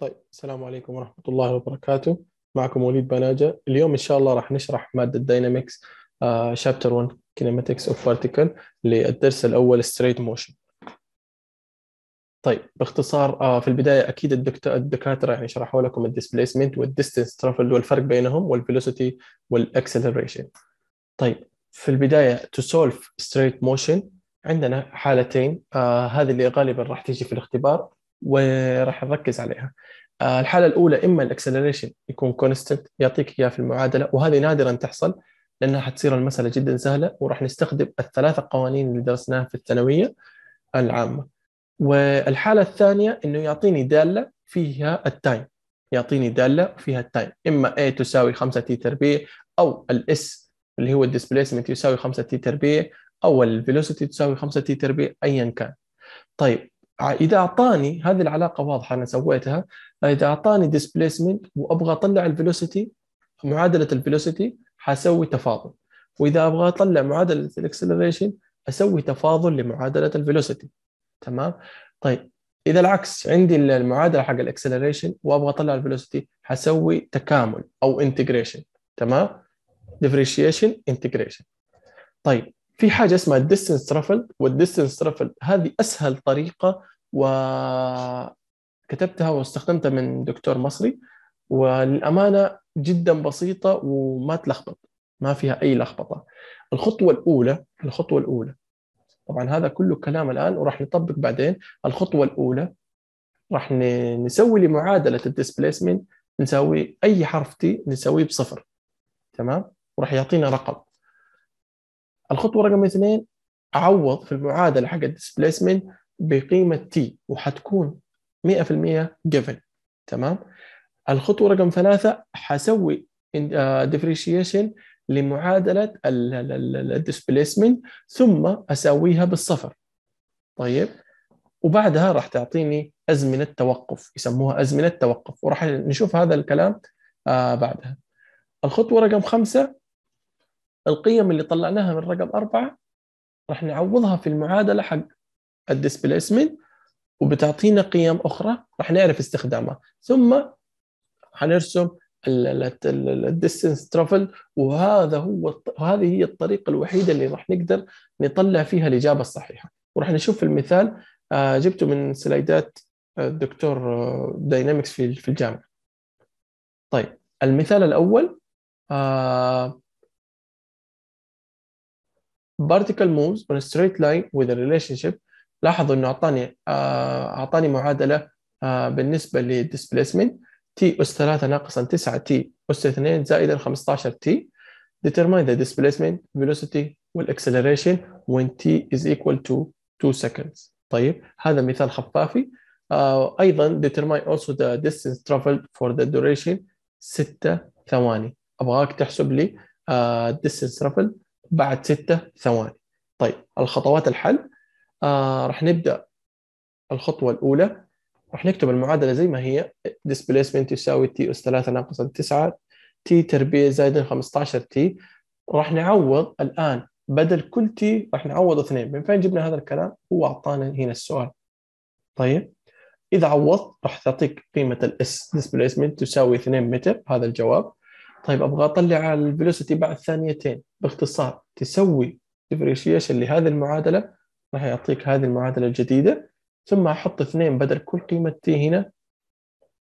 طيب السلام عليكم ورحمة الله وبركاته معكم وليد بناجة اليوم إن شاء الله راح نشرح مادة داينامكس شابتر 1 كينيماتكس اوف بارتيكل للدرس الأول ستريت موشن طيب باختصار آه، في البداية أكيد الدكاترة يعني شرحوا لكم الديسبليسمنت والديستنس ترافلد والفرق بينهم والفيلوسيتي والأكسلريشن طيب في البداية to solve straight motion عندنا حالتين آه هذه اللي غالبا راح تيجي في الاختبار وراح نركز عليها آه، الحاله الاولى اما الاكسلريشن يكون كونستنت يعطيك اياه في المعادله وهذه نادرا تحصل لانها حتصير المساله جدا سهله وراح نستخدم الثلاثه قوانين اللي درسناها في الثانويه العامه. والحاله الثانيه انه يعطيني داله فيها التايم يعطيني داله فيها التايم اما A تساوي 5 تي تربيع او الاس اللي هو الديسبيسمنت يساوي 5 تي تربيع او الفيلوسيتي تساوي 5 تي تربيع ايا كان. طيب اذا اعطاني هذه العلاقه واضحه انا سويتها اذا اعطاني ديسبيسمنت وابغى اطلع الفيلوسيتي معادله الفيلوسيتي حسوي تفاضل واذا ابغى اطلع معادله الاكسلريشن اسوي تفاضل لمعادله الفيلوسيتي تمام طيب اذا العكس عندي المعادله حق الاكسلريشن وابغى اطلع الفيلوسيتي حسوي تكامل او انتجريشن تمام ديفرنشيشن انتجريشن طيب في حاجه اسمها الديستنس ترافل والديستنس ترافل هذه اسهل طريقه و كتبتها واستخدمتها من دكتور مصري وللامانه جدا بسيطه وما تلخبط ما فيها اي لخبطه الخطوه الاولى الخطوه الاولى طبعا هذا كله كلام الان وراح نطبق بعدين الخطوه الاولى راح نسوي لمعادله الديسبيسمنت نسوي اي حرف تي نسويه بصفر تمام وراح يعطينا رقم الخطوه رقم اثنين اعوض في المعادله حق الديسبيسمنت بقيمه تي وحتكون 100% جيفن تمام الخطوه رقم ثلاثه حسوي ديفريشيشن آه، لمعادله الديسبليسمنت ثم اسويها بالصفر طيب وبعدها راح تعطيني ازمنه توقف يسموها ازمنه توقف وراح نشوف هذا الكلام آه بعدها الخطوه رقم خمسه القيم اللي طلعناها من رقم أربعة راح نعوضها في المعادله حق الديسبليسمنت وبتعطينا قيم اخرى راح نعرف استخدامها ثم حنرسم الديستنس ترافل وهذا هو هذه هي الطريقه الوحيده اللي راح نقدر نطلع فيها الاجابه الصحيحه وراح نشوف المثال آه، جبته من سلايدات آه، الدكتور داينامكس آه، في في الجامعه طيب المثال الاول بارتيكل moves اون ستريت لاين وذ ريليشن شيب لاحظوا انه اعطاني آه، اعطاني معادله آه، بالنسبه للديسبليسمنت تي اس 3 ناقصا 9 تي اس 2 زائدا 15 تي determine the displacement velocity والاكسلريشن when t is equal to 2 seconds طيب هذا مثال خفافي uh, ايضا determine also the distance traveled for the duration 6 ثواني ابغاك تحسب لي uh, distance traveled بعد 6 ثواني طيب الخطوات الحل آه راح نبدا الخطوه الاولى راح نكتب المعادله زي ما هي displacement يساوي تي اس 3 ناقص 9 تي تربيع زائد 15 تي راح نعوض الان بدل كل تي راح نعوض اثنين من فين جبنا هذا الكلام هو اعطانا هنا السؤال طيب اذا عوضت راح تعطيك قيمه الاس displacement تساوي 2 متر هذا الجواب طيب ابغى اطلع الفيلوسيتي بعد ثانيتين باختصار تسوي ديفرنشيشن لهذه المعادله راح يعطيك هذه المعادلة الجديدة ثم أحط اثنين بدل كل قيمة t هنا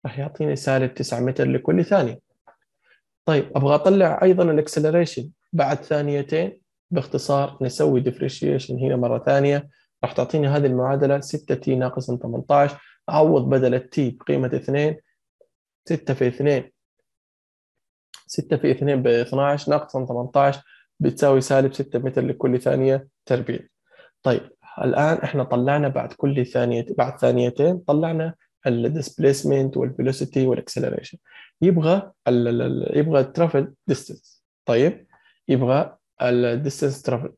راح يعطيني سالب 9 متر لكل ثانية طيب أبغى أطلع أيضا الأكسلريشن بعد ثانيتين باختصار نسوي ديفريشيشن هنا مرة ثانية راح تعطيني هذه المعادلة 6 t ناقص 18 أعوض بدل t بقيمة 2 6 في 2 6 في 2 ب 12 ناقص 18 بتساوي سالب 6 متر لكل ثانية تربيع طيب الان احنا طلعنا بعد كل ثانيه بعد ثانيتين طلعنا الديسبيسمنت والفيلوسيتي والاكسلريشن يبغى الـ يبغى الترافل ديستنس طيب يبغى الديستنس ترافل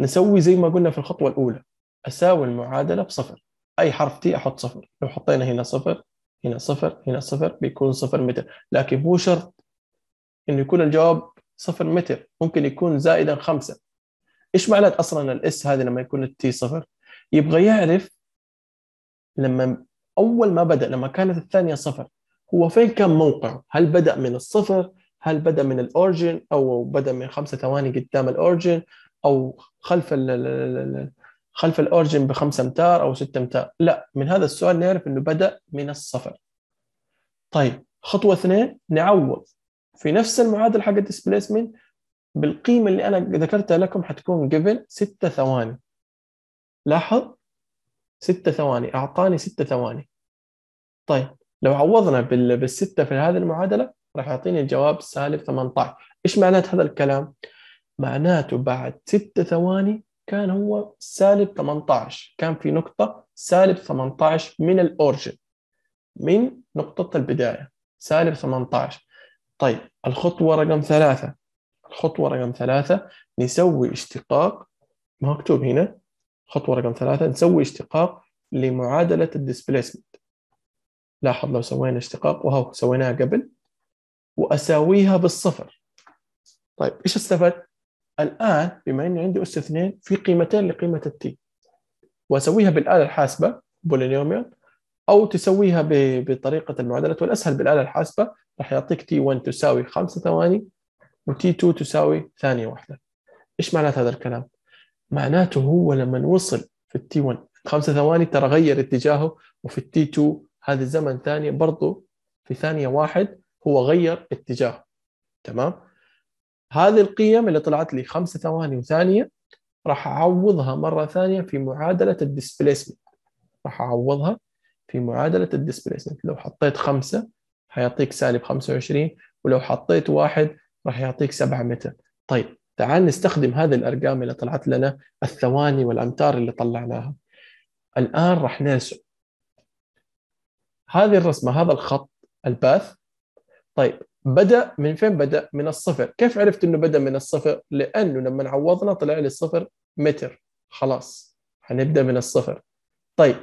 نسوي زي ما قلنا في الخطوه الاولى اساوي المعادله بصفر اي حرف تي احط صفر لو حطينا هنا صفر هنا صفر هنا صفر بيكون صفر متر لكن مو شرط انه يكون الجواب صفر متر ممكن يكون زائدا خمسة ايش معنات اصلا الاس هذه لما يكون التي صفر؟ يبغى يعرف لما اول ما بدا لما كانت الثانيه صفر هو فين كان موقعه؟ هل بدا من الصفر؟ هل بدا من الاورجن او بدا من خمسة ثواني قدام الاورجن او خلف الـ خلف الاورجن بخمسة امتار او 6 امتار؟ لا من هذا السؤال نعرف انه بدا من الصفر. طيب خطوه اثنين نعوض في نفس المعادله حق الديسبيسمنت بالقيمه اللي انا ذكرتها لكم حتكون قبل ستة ثواني لاحظ ستة ثواني اعطاني ستة ثواني طيب لو عوضنا بالستة في هذه المعادله راح يعطيني الجواب سالب 18 ايش معنات هذا الكلام معناته بعد ستة ثواني كان هو سالب 18 كان في نقطة سالب 18 من الأورجن من نقطة البداية سالب 18 طيب الخطوة رقم ثلاثة الخطوة رقم ثلاثة نسوي اشتقاق مكتوب هنا خطوة رقم ثلاثة نسوي اشتقاق لمعادلة الديسبليسمنت لاحظ لو سوينا اشتقاق وهو سويناها قبل وأساويها بالصفر طيب إيش استفدت؟ الآن بما أني عندي أس 2 في قيمتين لقيمة التي وأسويها بالآلة الحاسبة بولينيوميال يعني، أو تسويها بطريقة المعادلة والأسهل بالآلة الحاسبة راح يعطيك تي 1 تساوي 5 ثواني وتي 2 تساوي ثانية واحدة ايش معنات هذا الكلام؟ معناته هو لما وصل في التي 1 خمسة ثواني ترى غير اتجاهه وفي التي 2 هذا الزمن ثانية برضه في ثانية واحد هو غير اتجاهه تمام؟ هذه القيم اللي طلعت لي خمسة ثواني وثانية راح أعوضها مرة ثانية في معادلة الديسبليسمنت راح أعوضها في معادلة الديسبليسمنت لو حطيت خمسة حيعطيك سالب 25 ولو حطيت واحد راح يعطيك 7 متر طيب تعال نستخدم هذه الارقام اللي طلعت لنا الثواني والامتار اللي طلعناها الان راح نرسم هذه الرسمه هذا الخط الباث طيب بدا من فين بدا من الصفر كيف عرفت انه بدا من الصفر لانه لما عوضنا طلع لي الصفر متر خلاص هنبدا من الصفر طيب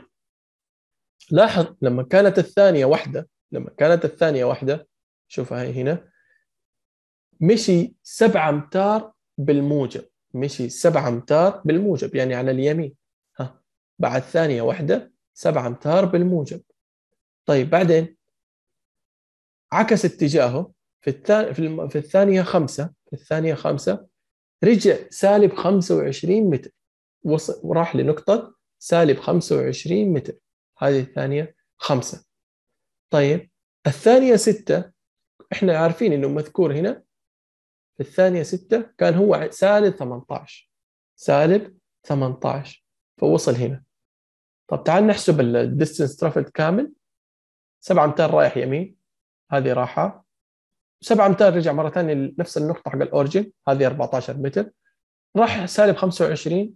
لاحظ لما كانت الثانيه واحده لما كانت الثانيه واحده شوفها هنا مشي سبعة امتار بالموجب مشي سبعة امتار بالموجب يعني على اليمين ها بعد ثانية واحدة سبعة امتار بالموجب طيب بعدين عكس اتجاهه في الثانية في الثانية خمسة في الثانية خمسة رجع سالب 25 متر وصل وراح لنقطة سالب 25 متر هذه الثانية خمسة طيب الثانية ستة احنا عارفين انه مذكور هنا الثانية 6 كان هو سالب 18 سالب 18 فوصل هنا طب تعال نحسب الديستنس ترافلد كامل 7 امتار رايح يمين هذه راحة 7 امتار رجع مرة ثانية لنفس النقطة حق الأورجن هذه 14 متر راح سالب 25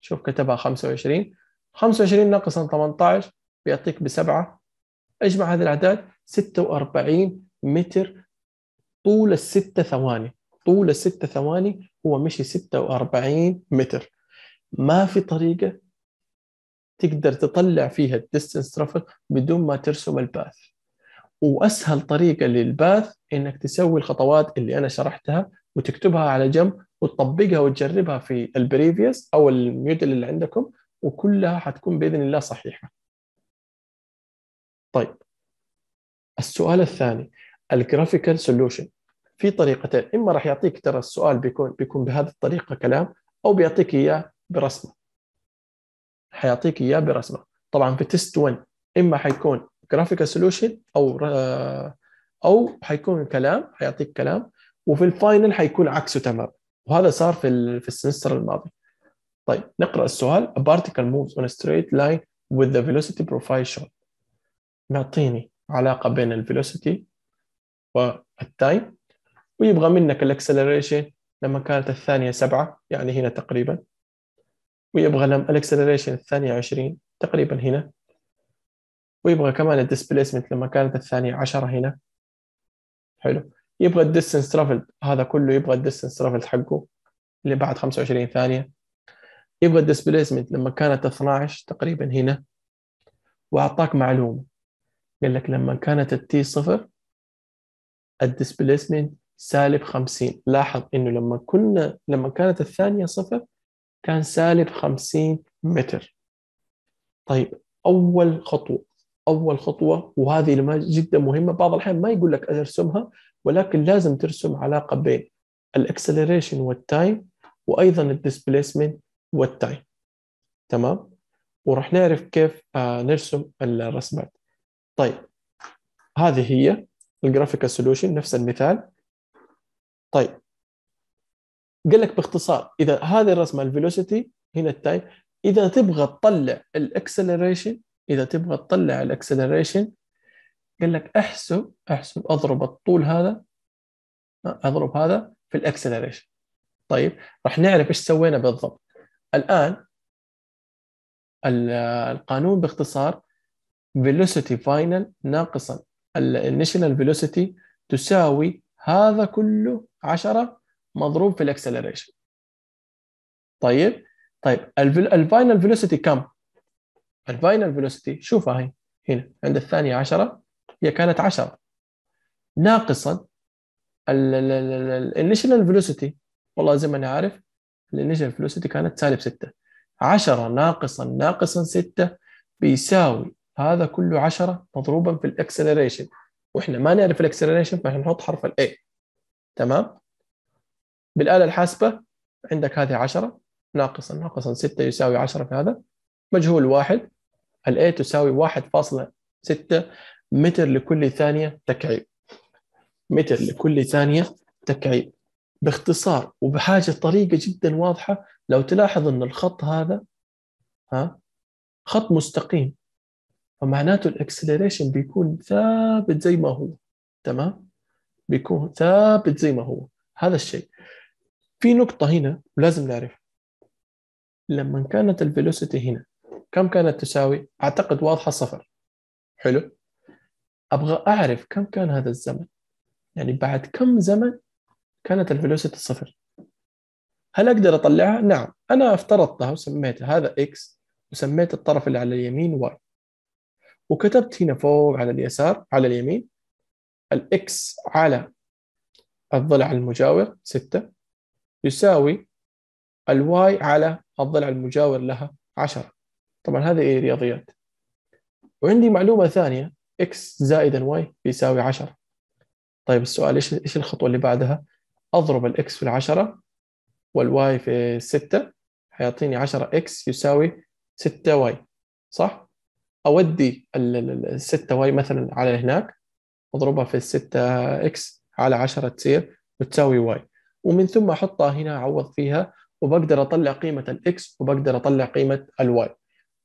شوف كتبها 25 25 ناقصا 18 بيعطيك بسبعة اجمع هذه الأعداد 46 متر طول الستة ثواني طوله 6 ثواني هو مشي 46 متر ما في طريقه تقدر تطلع فيها الديستنس ترافل بدون ما ترسم الباث واسهل طريقه للباث انك تسوي الخطوات اللي انا شرحتها وتكتبها على جنب وتطبقها وتجربها في البريفيوس او الميودل اللي عندكم وكلها حتكون باذن الله صحيحه. طيب السؤال الثاني الجرافيكال سولوشن في طريقتين اما راح يعطيك ترى السؤال بيكون بيكون بهذه الطريقه كلام او بيعطيك اياه برسمه حيعطيك اياه برسمه طبعا في تيست 1 اما حيكون جرافيكال سولوشن او او حيكون كلام حيعطيك كلام وفي الفاينل حيكون عكسه تمام وهذا صار في في السمستر الماضي طيب نقرا السؤال a particle moves on a straight line with the velocity profile shown معطيني علاقه بين الفيلوسيتي والتايم ويبغى منك الاكسلريشن لما كانت الثانيه 7 يعني هنا تقريبا ويبغى لما الاكسلريشن الثانيه 20 تقريبا هنا ويبغى كمان الديسبيسمنت لما كانت الثانيه 10 هنا حلو يبغى الديستنس ترافل هذا كله يبغى الديستنس ترافل حقه اللي بعد 25 ثانيه يبغى الديسبيسمنت لما كانت 12 تقريبا هنا واعطاك معلومه قال لك لما كانت التي صفر الديسبيسمنت سالب 50 لاحظ انه لما كنا لما كانت الثانيه صفر كان سالب 50 متر طيب اول خطوه اول خطوه وهذه جدا مهمه بعض الاحيان ما يقول لك ارسمها ولكن لازم ترسم علاقه بين الاكسلريشن والتايم وايضا الديسبيسمنت والتايم تمام وراح نعرف كيف آه، نرسم الرسمات طيب هذه هي الجرافيكال سولوشن نفس المثال طيب قال لك باختصار اذا هذه الرسمه الفيلوسيتي هنا التايم اذا تبغى تطلع الاكسلريشن اذا تبغى تطلع الاكسلريشن قال لك احسب احسب اضرب الطول هذا اضرب هذا في الاكسلريشن طيب راح نعرف ايش سوينا بالضبط الان القانون باختصار velocity final ناقصا الانيشنال velocity تساوي هذا كله 10 مضروب في الاكسلريشن طيب طيب الفاينل فيلوسيتي كم الفاينل فيلوسيتي شوفها هي هنا عند الثانيه 10 هي كانت 10 ناقصا الانيشال فيلوسيتي والله زي ما انا عارف الانيشال فيلوسيتي كانت سالب 6 10 ناقصا ناقصا 6 بيساوي هذا كله 10 مضروبا في الاكسلريشن واحنا ما نعرف الاكسلريشن فاحنا نحط حرف الاي تمام بالآلة الحاسبة عندك هذه 10 ناقصا ناقصا 6 يساوي 10 في هذا مجهول واحد ال A تساوي 1.6 متر لكل ثانية تكعيب متر لكل ثانية تكعيب باختصار وبحاجة طريقة جدا واضحة لو تلاحظ أن الخط هذا ها خط مستقيم فمعناته الاكسلريشن بيكون ثابت زي ما هو تمام بيكون ثابت زي ما هو هذا الشيء في نقطة هنا لازم نعرف لما كانت الفيلوسيتي هنا كم كانت تساوي؟ أعتقد واضحة صفر حلو؟ أبغى أعرف كم كان هذا الزمن يعني بعد كم زمن كانت الفيلوسيتي صفر هل أقدر أطلعها؟ نعم أنا افترضتها وسميتها هذا إكس وسميت الطرف اللي على اليمين واي وكتبت هنا فوق على اليسار على اليمين الإكس على الضلع المجاور 6 يساوي الواي على الضلع المجاور لها 10 طبعا هذه إيه رياضيات وعندي معلومة ثانية إكس زائدا واي بيساوي 10 طيب السؤال إيش إيش الخطوة اللي بعدها أضرب الإكس في العشرة والواي في 6 حيعطيني 10 إكس يساوي 6 واي صح؟ أودي ال 6 واي مثلا على هناك اضربها في 6 اكس على 10 تصير بتساوي واي ومن ثم احطها هنا اعوض فيها وبقدر اطلع قيمه الاكس وبقدر اطلع قيمه الواي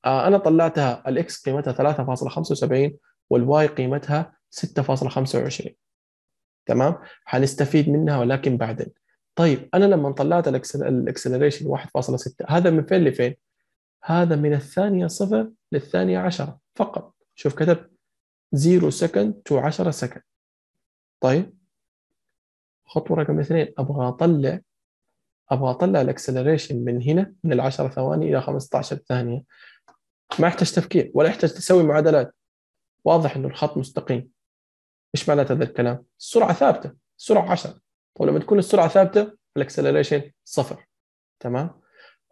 آه، انا طلعتها الاكس قيمتها 3.75 والواي قيمتها 6.25 تمام حنستفيد منها ولكن بعدين طيب انا لما طلعت الاكسلريشن 1.6 هذا من فين لفين؟ هذا من الثانيه صفر للثانيه عشرة فقط شوف كتبت 0 سكند تو 10 سكند طيب خطوه رقم اثنين ابغى اطلع ابغى اطلع الاكسلريشن من هنا من ال 10 ثواني الى 15 ثانيه ما يحتاج تفكير ولا يحتاج تسوي معادلات واضح انه الخط مستقيم ايش معنات هذا الكلام؟ السرعه ثابته السرعه 10 طيب لما تكون السرعه ثابته الاكسلريشن صفر تمام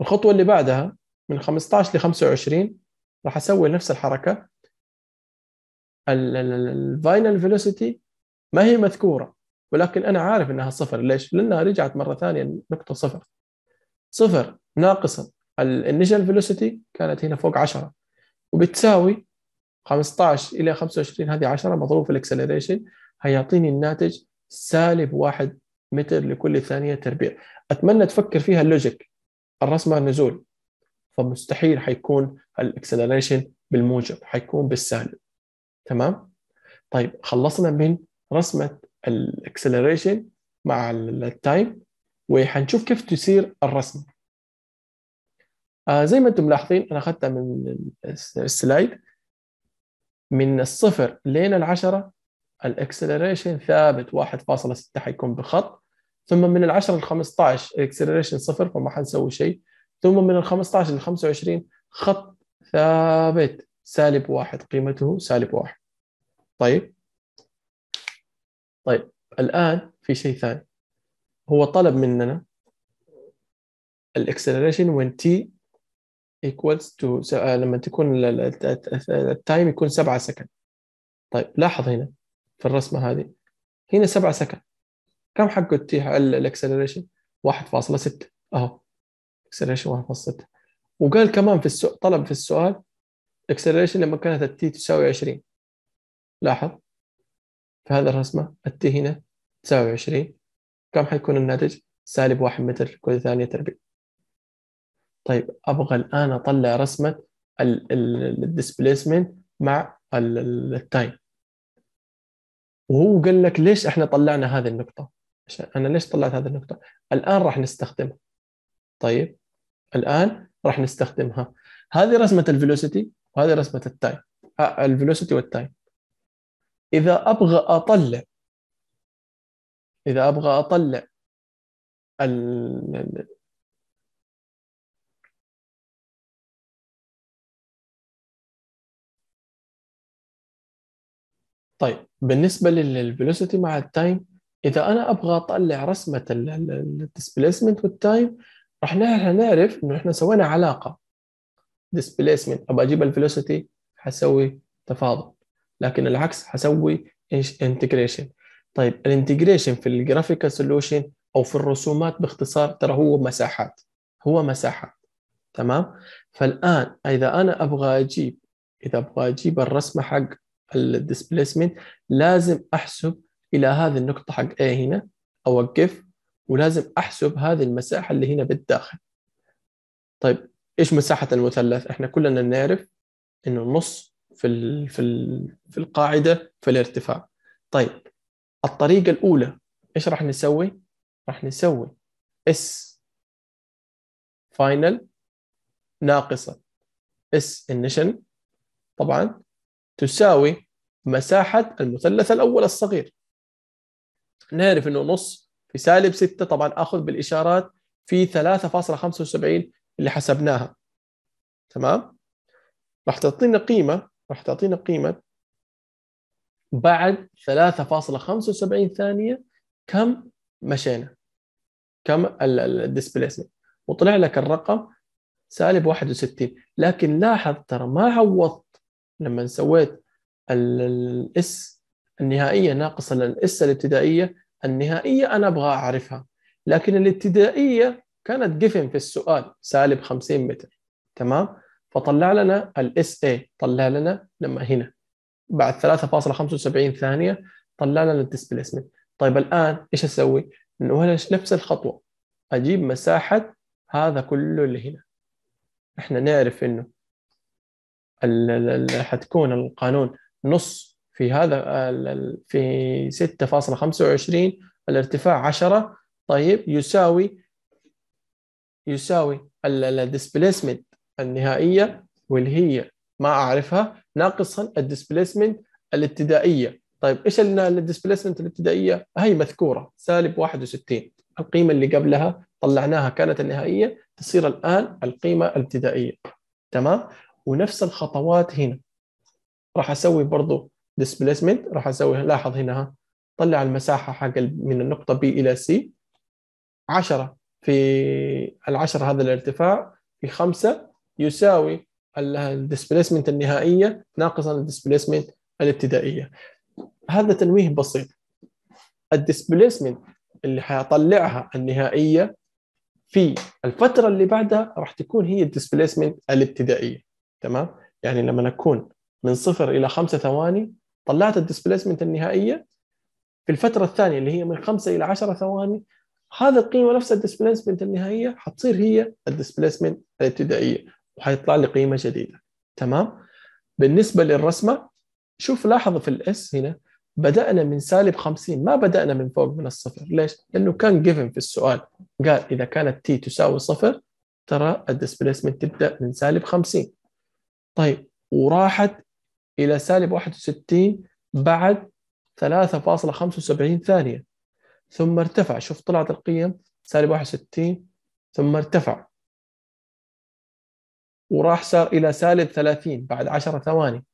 الخطوه اللي بعدها من 15 ل 25 راح اسوي نفس الحركه الفاينل فيلوسيتي ما هي مذكوره ولكن انا عارف انها صفر ليش؟ لانها رجعت مره ثانيه نقطه صفر صفر ناقص الانيشال فيلوسيتي كانت هنا فوق 10 وبتساوي 15 الى 25 هذه 10 مضروب في الاكسلريشن هيعطيني الناتج سالب 1 متر لكل ثانيه تربيع اتمنى تفكر فيها اللوجيك الرسمه نزول فمستحيل حيكون الاكسلريشن بالموجب حيكون بالسالب تمام طيب خلصنا من رسمه الاكسلريشن مع التايم وحنشوف كيف تصير الرسمه آه زي ما انتم ملاحظين انا اخذتها من السلايد من الصفر لين العشرة الاكسلريشن ثابت 1.6 حيكون بخط ثم من العشرة ل 15 الاكسلريشن صفر فما حنسوي شيء ثم من ال 15 ل 25 خط ثابت سالب واحد قيمته سالب واحد طيب طيب الآن في شيء ثاني هو طلب مننا الاكسلريشن وين تي equals to آه، لما تكون التايم يكون 7 سكند طيب لاحظ هنا في الرسمة هذه هنا 7 سكند كم حق التي الاكسلريشن 1.6 اهو اكسلريشن 1.6 وقال كمان في السؤال طلب في السؤال الاكسلريشن لما كانت التي تساوي 20 لاحظ في هذا الرسمة التي هنا تساوي 20 كم حيكون الناتج؟ سالب 1 متر كل ثانية تربيع طيب أبغى الآن أطلع رسمة الديسبليسمنت مع التايم وهو قال لك ليش احنا طلعنا هذه النقطة؟ عشان أنا ليش طلعت هذه النقطة؟ الآن راح نستخدمها طيب الآن راح نستخدمها هذه رسمه الفيلوسيتي وهذه رسمه التايم آه، الفيلوسيتي والتايم اذا ابغى اطلع اذا ابغى اطلع ال... طيب بالنسبه للفيلوسيتي مع التايم اذا انا ابغى اطلع رسمه الديسبليسمنت والتايم راح نعرف انه احنا سوينا علاقه displacement ابغى اجيب الفيلوسيتي حسوي تفاضل لكن العكس حسوي انتجريشن طيب الانتجريشن في الجرافيكال سولوشن او في الرسومات باختصار ترى هو مساحات هو مساحات تمام فالان اذا انا ابغى اجيب اذا ابغى اجيب الرسمه حق displacement لازم احسب الى هذه النقطه حق ايه هنا اوقف ولازم احسب هذه المساحه اللي هنا بالداخل طيب ايش مساحه المثلث احنا كلنا نعرف انه النص في ال في ال في القاعده في الارتفاع طيب الطريقه الاولى ايش راح نسوي راح نسوي اس فاينل ناقصه اس انيشن طبعا تساوي مساحه المثلث الاول الصغير نعرف انه نص في سالب 6 طبعا اخذ بالاشارات في 3.75 اللي حسبناها تمام راح تعطينا قيمه راح تعطينا قيمه بعد 3.75 ثانيه كم مشينا كم الديسبيسمنت وطلع لك الرقم سالب 61 لكن لاحظ ترى ما عوضت لما سويت الاس النهائيه ناقص الاس الابتدائيه النهائيه انا ابغى اعرفها لكن الابتدائيه كانت جيفن في السؤال سالب 50 متر تمام فطلع لنا الاس اي طلع لنا لما هنا بعد 3.75 ثانيه طلع لنا الديسبيسمنت طيب الان ايش اسوي؟ نوهلش نفس الخطوه اجيب مساحه هذا كله اللي هنا احنا نعرف انه حتكون القانون نص في هذا في 6.25 الارتفاع 10 طيب يساوي يساوي الديسبليسمنت النهائيه واللي هي ما اعرفها ناقصا الديسبليسمنت الابتدائيه طيب ايش الديسبليسمنت الابتدائيه هي مذكوره سالب 61 القيمه اللي قبلها طلعناها كانت النهائيه تصير الان القيمه الابتدائيه تمام ونفس الخطوات هنا راح اسوي برضو displacement راح اسوي لاحظ هنا ها طلع المساحه حق من النقطه B الى C 10 في العشر هذا الارتفاع في خمسة يساوي الديسبليسمنت النهائية ناقصا الديسبليسمنت الابتدائية هذا تنويه بسيط الديسبليسمنت اللي حيطلعها النهائية في الفترة اللي بعدها راح تكون هي الديسبليسمنت الابتدائية تمام يعني لما نكون من صفر إلى خمسة ثواني طلعت الديسبليسمنت النهائية في الفترة الثانية اللي هي من خمسة إلى عشرة ثواني هذا القيمه نفس الديسبلسمنت النهائيه حتصير هي الديسبلسمنت الابتدائيه وحيطلع لي قيمه جديده تمام بالنسبه للرسمه شوف لاحظ في الاس هنا بدانا من سالب 50 ما بدانا من فوق من الصفر ليش لانه كان جيفن في السؤال قال اذا كانت تي تساوي صفر ترى الديسبلسمنت تبدا من سالب 50 طيب وراحت الى سالب 61 بعد 3.75 ثانيه ثم ارتفع شوف طلعت القيم سالب 61 ثم ارتفع وراح صار الى سالب 30 بعد 10 ثواني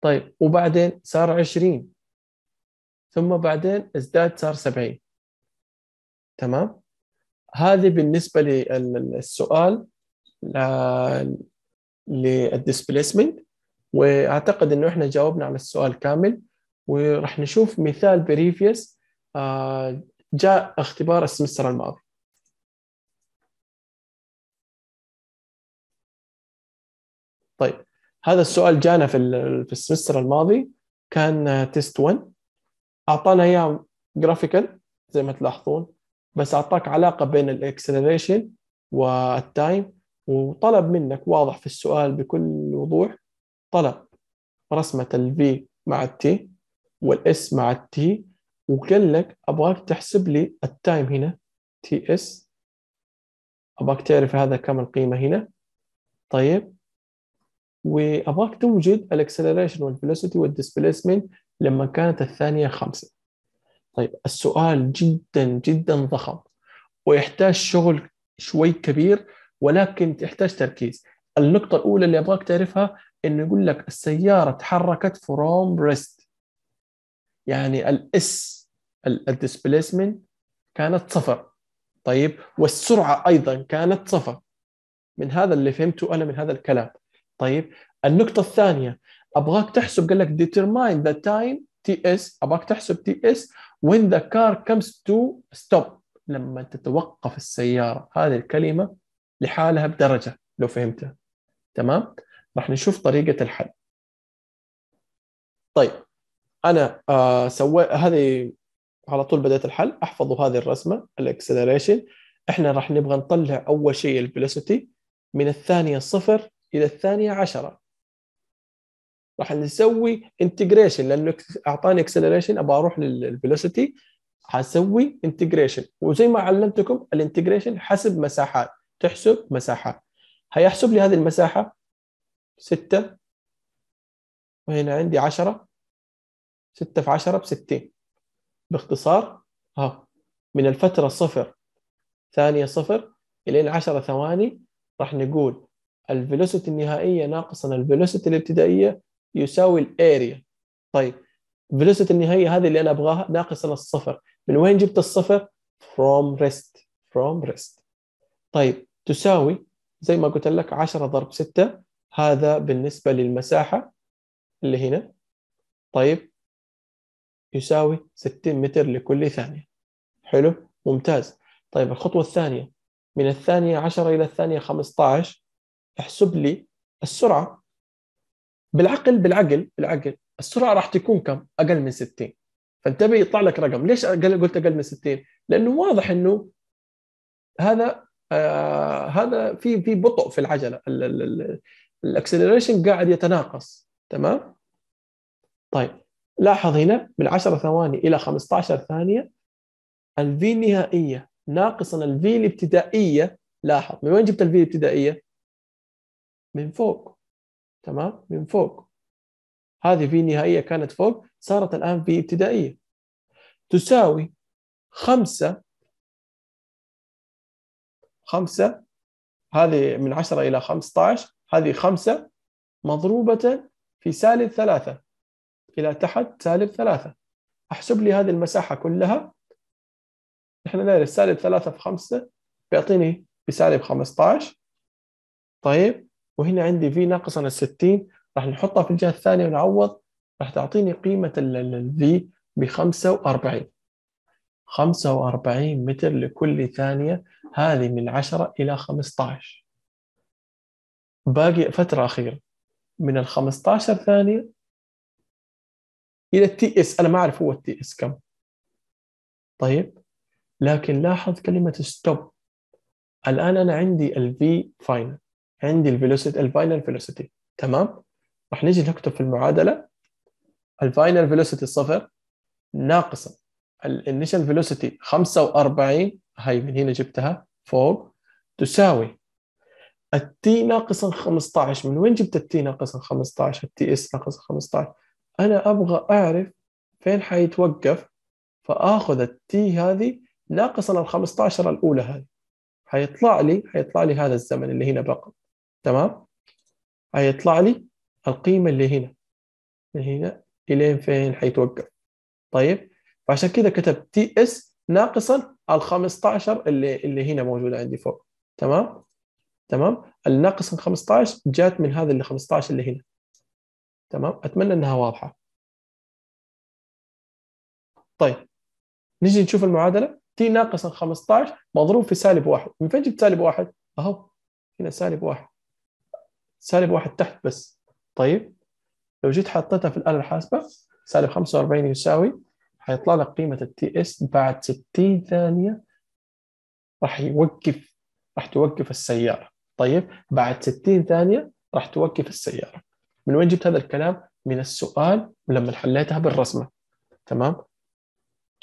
طيب وبعدين صار 20 ثم بعدين ازداد صار 70 تمام هذه بالنسبه للسؤال للديسبليسمنت واعتقد انه احنا جاوبنا على السؤال كامل وراح نشوف مثال بريفيس آه، جاء اختبار السمستر الماضي طيب هذا السؤال جانا في في السمستر الماضي كان تيست 1 اعطانا اياه جرافيكال زي ما تلاحظون بس اعطاك علاقه بين الاكسلريشن والتايم وطلب منك واضح في السؤال بكل وضوح طلب رسمه الفي مع التي والاس مع التي وقال لك ابغاك تحسب لي التايم هنا تي اس ابغاك تعرف هذا كم القيمه هنا طيب وابغاك توجد الاكسلريشن والفيلوسيتي والديسبيسمنت لما كانت الثانيه خمسه طيب السؤال جدا جدا ضخم ويحتاج شغل شوي كبير ولكن تحتاج تركيز النقطة الأولى اللي أبغاك تعرفها إنه يقول لك السيارة تحركت فروم ريست يعني الاس الديسبليسمنت كانت صفر طيب والسرعه ايضا كانت صفر من هذا اللي فهمته انا من هذا الكلام طيب النقطه الثانيه ابغاك تحسب قال لك determine the time اس ابغاك تحسب تي اس when the car comes to stop لما تتوقف السياره هذه الكلمه لحالها بدرجه لو فهمتها تمام راح نشوف طريقه الحل طيب انا آه، سويت هذه على طول بدات الحل احفظوا هذه الرسمه الاكسلريشن احنا راح نبغى نطلع اول شيء الفيلوسيتي من الثانيه صفر الى الثانيه عشرة راح نسوي انتجريشن لانه اعطاني اكسلريشن ابغى اروح للفيلوسيتي حسوي انتجريشن وزي ما علمتكم الانتجريشن حسب مساحات تحسب مساحات هيحسب لي هذه المساحه 6 وهنا عندي 10 6 في 10 ب 60 باختصار ها من الفترة صفر ثانية صفر إلين 10 ثواني راح نقول الفيلوسيتي النهائية ناقصا الفيلوسيتي الابتدائية يساوي الاريا طيب الفيلوسيتي النهائية هذه اللي أنا أبغاها ناقصا الصفر من وين جبت الصفر؟ from rest from rest طيب تساوي زي ما قلت لك 10 ضرب 6 هذا بالنسبة للمساحة اللي هنا طيب يساوي 60 متر لكل ثانية حلو ممتاز طيب الخطوة الثانية من الثانية 10 إلى الثانية 15 احسب لي السرعة بالعقل بالعقل بالعقل السرعة راح تكون كم؟ أقل من 60 فانتبه يطلع لك رقم ليش أقل قلت أقل من 60 لأنه واضح أنه هذا آه هذا في في بطء في العجلة الاكسلريشن قاعد يتناقص تمام؟ طيب لاحظ هنا من 10 ثواني الى 15 ثانيه الفي النهائيه ناقصا الفي الابتدائيه لاحظ من وين جبت الفي الابتدائيه؟ من فوق تمام من فوق هذه في النهائيه كانت فوق صارت الان في ابتدائيه تساوي 5 5 هذه من 10 الى 15 هذه 5 مضروبه في سالب 3 إلى تحت سالب ثلاثة أحسب لي هذه المساحة كلها إحنا نعرف سالب ثلاثة في خمسة بيعطيني بسالب 15 طيب وهنا عندي في ناقص 60 راح نحطها في الجهة الثانية ونعوض راح تعطيني قيمة الفي ب 45 45 متر لكل ثانية هذه من 10 إلى 15 باقي فترة أخيرة من ال 15 ثانية الى التي اس انا ما اعرف هو التي اس كم طيب لكن لاحظ كلمه ستوب الان انا عندي الفي فاينل عندي الفيلوسيتي الفاينل فيلوسيتي تمام راح نجي نكتب في المعادله الفاينل فيلوسيتي صفر ناقصه الانيشال فيلوسيتي 45 هاي من هنا جبتها فوق تساوي التي ناقصا 15 من وين جبت التي ناقصا 15 التي اس ناقصا 15 انا ابغى اعرف فين حيتوقف فاخذ التي هذه ناقصا ال 15 الاولى هذه حيطلع لي حيطلع لي هذا الزمن اللي هنا بقى تمام حيطلع لي القيمه اللي هنا من هنا الين فين حيتوقف طيب فعشان كذا كتبت تي اس ناقصا ال 15 اللي اللي هنا موجوده عندي فوق تمام تمام الناقص 15 جات من هذا اللي 15 اللي هنا تمام اتمنى انها واضحه طيب نجي نشوف المعادله تي ناقص 15 مضروب في سالب واحد من فين جبت سالب واحد؟ اهو هنا سالب واحد سالب واحد تحت بس طيب لو جيت حطيتها في الآلة الحاسبة سالب 45 يساوي حيطلع لك قيمة التي اس بعد 60 ثانية راح يوقف راح توقف السيارة طيب بعد 60 ثانية راح توقف السيارة من وين جبت هذا الكلام؟ من السؤال ولما حليتها بالرسمه تمام؟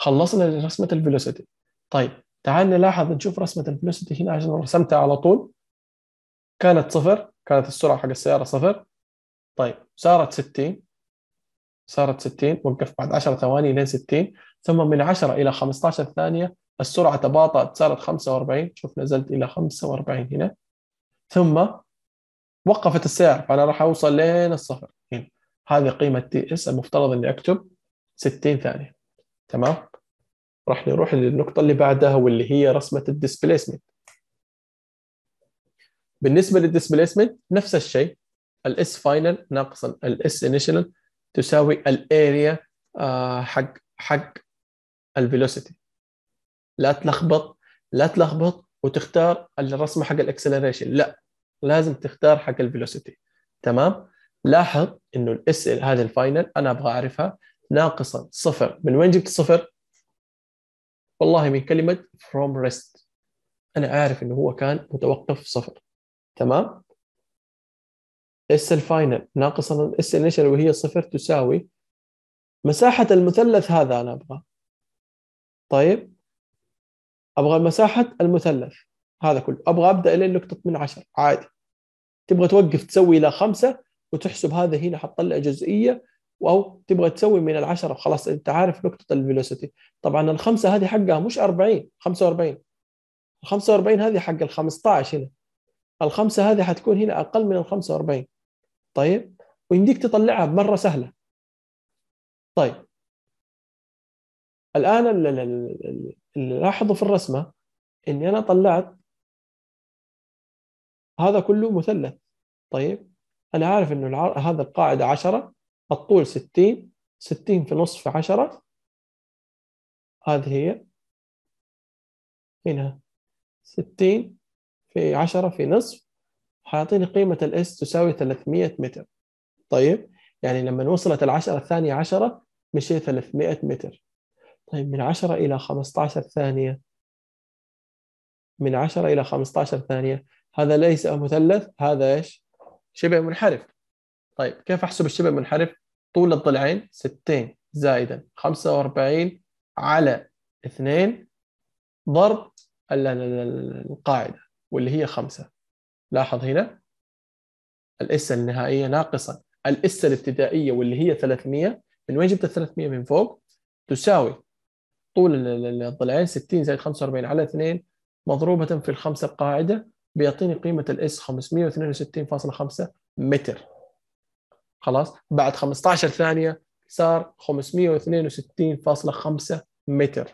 خلصنا رسمه الفيلوسيتي طيب تعال نلاحظ نشوف رسمه الفيلوسيتي هنا عشان رسمتها على طول كانت صفر كانت السرعه حق السياره صفر طيب صارت 60 صارت 60 وقف بعد 10 ثواني لين 60 ثم من 10 الى 15 ثانيه السرعه تباطات صارت 45 شوف نزلت الى 45 هنا ثم وقفت السعر فانا راح اوصل لين الصفر هنا هذه قيمه تي اس المفترض اني اكتب 60 ثانيه تمام راح نروح للنقطه اللي بعدها واللي هي رسمه الديسبيسمنت بالنسبه للديسبيسمنت نفس الشيء الاس فاينل ناقص الاس انيشال تساوي الاريا آه، حق حق الفيلوسيتي لا تلخبط لا تلخبط وتختار الرسمه حق الاكسلريشن لا لازم تختار حق الفيلوسيتي تمام لاحظ انه الاس ال هذه الفاينل انا ابغى اعرفها ناقصا صفر من وين جبت صفر؟ والله من كلمه فروم ريست انا اعرف انه هو كان متوقف صفر تمام؟ اس الفاينل ناقصا الاس انيشال وهي صفر تساوي مساحة المثلث هذا أنا أبغى طيب أبغى مساحة المثلث هذا كله أبغى أبدأ إلى نقطة من عشر عادي تبغى توقف تسوي الى خمسه وتحسب هذا هنا حتطلع جزئيه او تبغى تسوي من العشره خلاص انت عارف نقطه الفيلوسيتي طبعا الخمسه هذه حقها مش 40 45 ال 45 هذه حق ال 15 هنا الخمسه هذه حتكون هنا اقل من ال 45 طيب ويمديك تطلعها بمره سهله طيب الان اللي لاحظوا في الرسمه اني انا طلعت هذا كله مثلث طيب انا عارف انه العر... هذا القاعده 10 الطول 60 60 في نصف 10 هذه هي هنا 60 في 10 في نصف حيعطيني قيمة الاس تساوي 300 متر طيب يعني لما وصلت العشرة الثانية عشرة مشي 300 متر طيب من 10 إلى 15 ثانية من 10 إلى 15 ثانية هذا ليس مثلث هذا ايش؟ شبه منحرف طيب كيف احسب الشبه المنحرف؟ طول الضلعين 60 زائدا 45 على 2 ضرب القاعدة واللي هي 5 لاحظ هنا الإسة النهائية ناقصا الإسة الابتدائية واللي هي 300 من وين جبت ال 300 من فوق؟ تساوي طول الضلعين 60 زائد 45 على 2 مضروبة في الخمسة القاعدة بيعطيني قيمه الاس 562.5 متر خلاص بعد 15 ثانيه صار 562.5 متر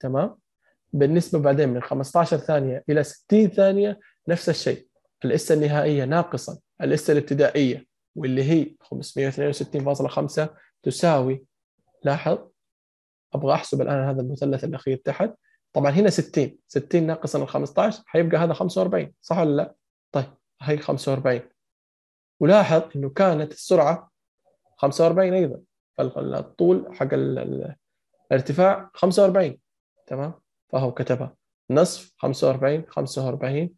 تمام بالنسبه بعدين من 15 ثانيه الى 60 ثانيه نفس الشيء الاس النهائيه ناقصا الاس الابتدائيه واللي هي 562.5 تساوي لاحظ ابغى احسب الان هذا المثلث الاخير تحت طبعا هنا 60 60 ناقصا ال 15 حيبقى هذا 45 صح ولا لا؟ طيب هي 45 ولاحظ انه كانت السرعه 45 ايضا فالطول حق الارتفاع 45 تمام فهو كتبها نصف 45 45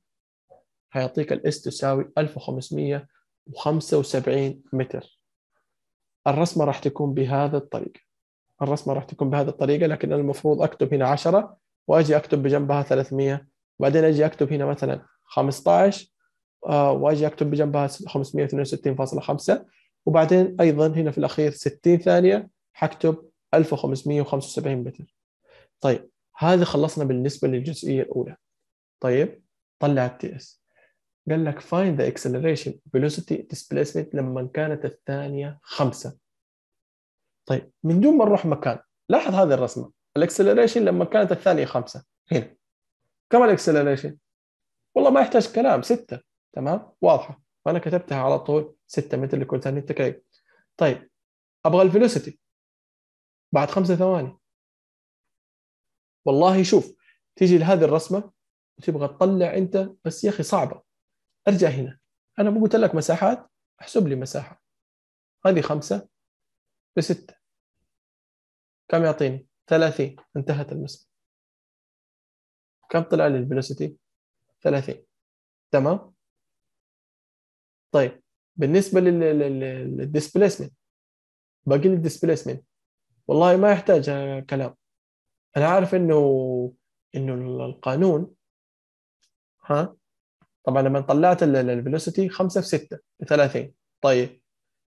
حيعطيك الاس تساوي 1575 متر الرسمه راح تكون بهذا الطريقه الرسمه راح تكون بهذه الطريقه لكن المفروض اكتب هنا 10 واجي اكتب بجنبها 300 بعدين اجي اكتب هنا مثلا 15 آه، واجي اكتب بجنبها 562.5 وبعدين ايضا هنا في الاخير 60 ثانيه حكتب 1575 متر طيب هذا خلصنا بالنسبه للجزئيه الاولى طيب طلع التي اس قال لك find the acceleration velocity displacement لما كانت الثانيه 5 طيب من دون ما نروح مكان لاحظ هذه الرسمه الاكسلريشن لما كانت الثانيه خمسه هنا كم الاكسلريشن؟ والله ما يحتاج كلام سته تمام واضحه فانا كتبتها على طول 6 متر لكل ثانيه تكعيب طيب ابغى الفيلوسيتي بعد خمسة ثواني والله شوف تيجي لهذه الرسمه وتبغى تطلع انت بس يا اخي صعبه ارجع هنا انا مو قلت لك مساحات احسب لي مساحه هذه خمسة بستة كم يعطيني؟ 30 انتهت المسألة كم طلع لي الفيلوسيتي 30 تمام طيب بالنسبة للديسبليسمنت باقي لي الديسبليسمنت والله ما يحتاج كلام انا عارف انه انه القانون ها طبعا لما طلعت الفيلوسيتي 5 في 6 ب 30 طيب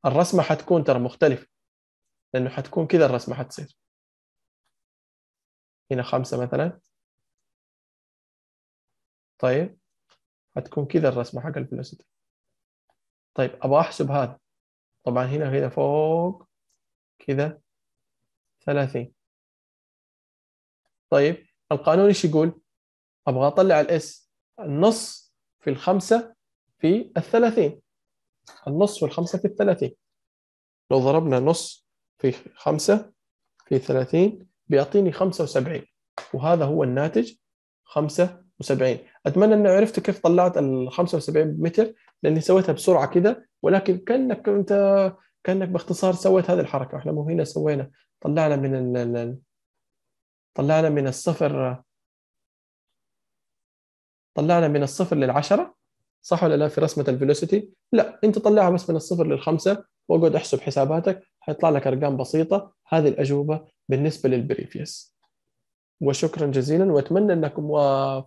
الرسمه حتكون ترى مختلفه لانه حتكون كذا الرسمه حتصير هنا خمسة مثلا طيب هتكون كذا الرسمة حق الفلوسيتي طيب أبغى أحسب هذا طبعا هنا هنا فوق كذا ثلاثين طيب القانون ايش يقول؟ أبغى أطلع الاس النص في الخمسة في الثلاثين النص في الخمسة في الثلاثين لو ضربنا نص في خمسة في ثلاثين بيعطيني 75 وهذا هو الناتج 75 اتمنى ان عرفت كيف طلعت ال 75 متر لاني سويتها بسرعه كذا ولكن كانك انت كانك باختصار سويت هذه الحركه احنا مو هنا سوينا طلعنا من ال... طلعنا من الصفر طلعنا من الصفر للعشرة صح ولا لا في رسمة الفيلوسيتي؟ لا انت طلعها بس من الصفر للخمسة واقعد احسب حساباتك حيطلع لك ارقام بسيطه هذه الاجوبه بالنسبه للبريفيوس وشكرا جزيلا واتمنى انكم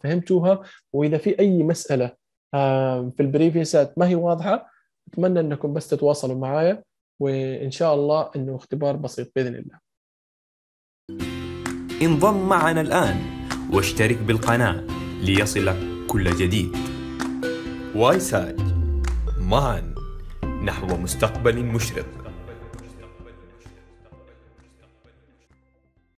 فهمتوها واذا في اي مساله آه، في البريفيسات ما هي واضحه اتمنى انكم بس تتواصلوا معايا وان شاء الله انه اختبار بسيط باذن الله انضم معنا الان واشترك بالقناه ليصلك كل جديد وايساج معنا نحو مستقبل مشرق